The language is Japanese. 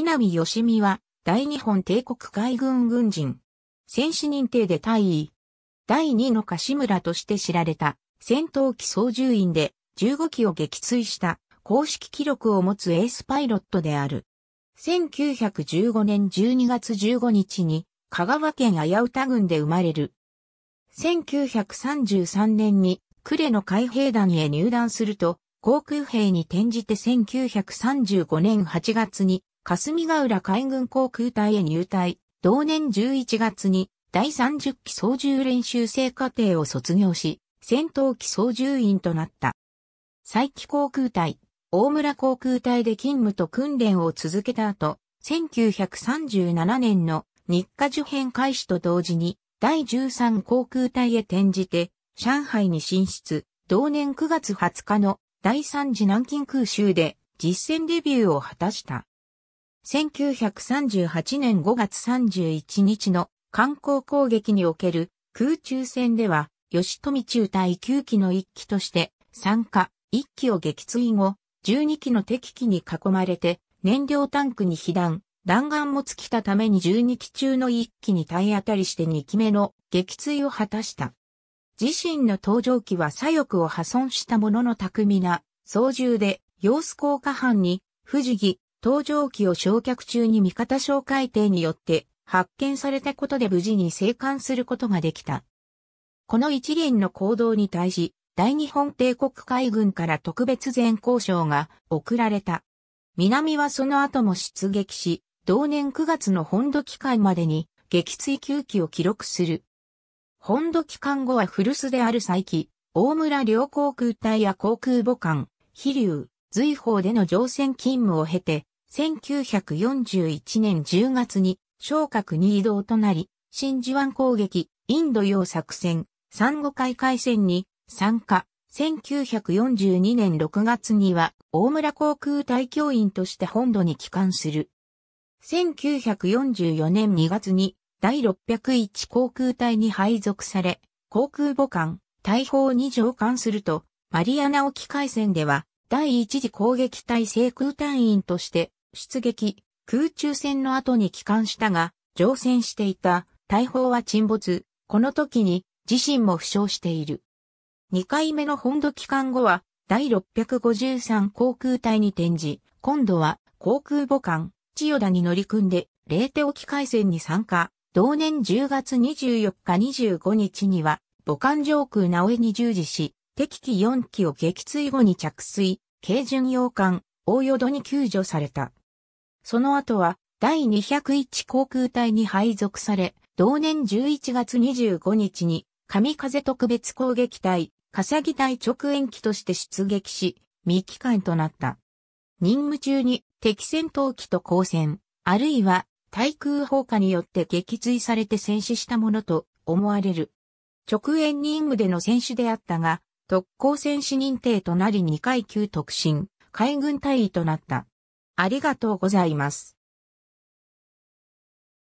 南義美は、大日本帝国海軍軍人。戦士認定で大尉。第二の柏村として知られた、戦闘機操縦員で、15機を撃墜した、公式記録を持つエースパイロットである。1915年12月15日に、香川県綾歌郡で生まれる。1933年に、呉の海兵団へ入団すると、航空兵に転じて1935年8月に霞ヶ浦海軍航空隊へ入隊、同年11月に第30期操縦練習生課程を卒業し、戦闘機操縦員となった。再起航空隊、大村航空隊で勤務と訓練を続けた後、1937年の日課受編開始と同時に、第13航空隊へ転じて、上海に進出、同年9月20日の第3次南京空襲で実戦デビューを果たした。1938年5月31日の観光攻撃における空中戦では、吉富中隊9機の1機として参加、1機を撃墜後、12機の敵機に囲まれて燃料タンクに被弾、弾丸も尽きたために12機中の1機に体当たりして2機目の撃墜を果たした。自身の搭乗機は左翼を破損したものの巧みな操縦で、様子効果班に、不時木、搭乗機を焼却中に味方哨戒艇によって発見されたことで無事に生還することができた。この一連の行動に対し、大日本帝国海軍から特別全交渉が送られた。南はその後も出撃し、同年9月の本土機関までに撃墜9機を記録する。本土機関後は古巣である再起、大村両航空隊や航空母艦、飛竜、随宝での乗船勤務を経て、1941年10月に昇格に移動となり、真珠湾攻撃、インド洋作戦、産後海海戦に参加。1942年6月には大村航空隊教員として本土に帰還する。1944年2月に第601航空隊に配属され、航空母艦、大砲に上艦すると、マリアナ沖海戦では第一次攻撃隊制空隊員として出撃、空中戦の後に帰還したが、乗船していた大砲は沈没、この時に自身も負傷している。2回目の本土帰還後は、第653航空隊に転じ、今度は航空母艦、千代田に乗り組んで、レ手沖海戦に参加。同年10月24日25日には、母艦上空直江に従事し、敵機4機を撃墜後に着水、軽巡洋艦、大淀に救助された。その後は第201航空隊に配属され、同年11月25日に神風特別攻撃隊、笠木隊直延機として出撃し、未機関となった。任務中に敵戦闘機と交戦、あるいは対空砲火によって撃墜されて戦死したものと思われる。直延任務での戦死であったが、特攻戦士認定となり2階級特進、海軍隊員となった。ありがとうございます。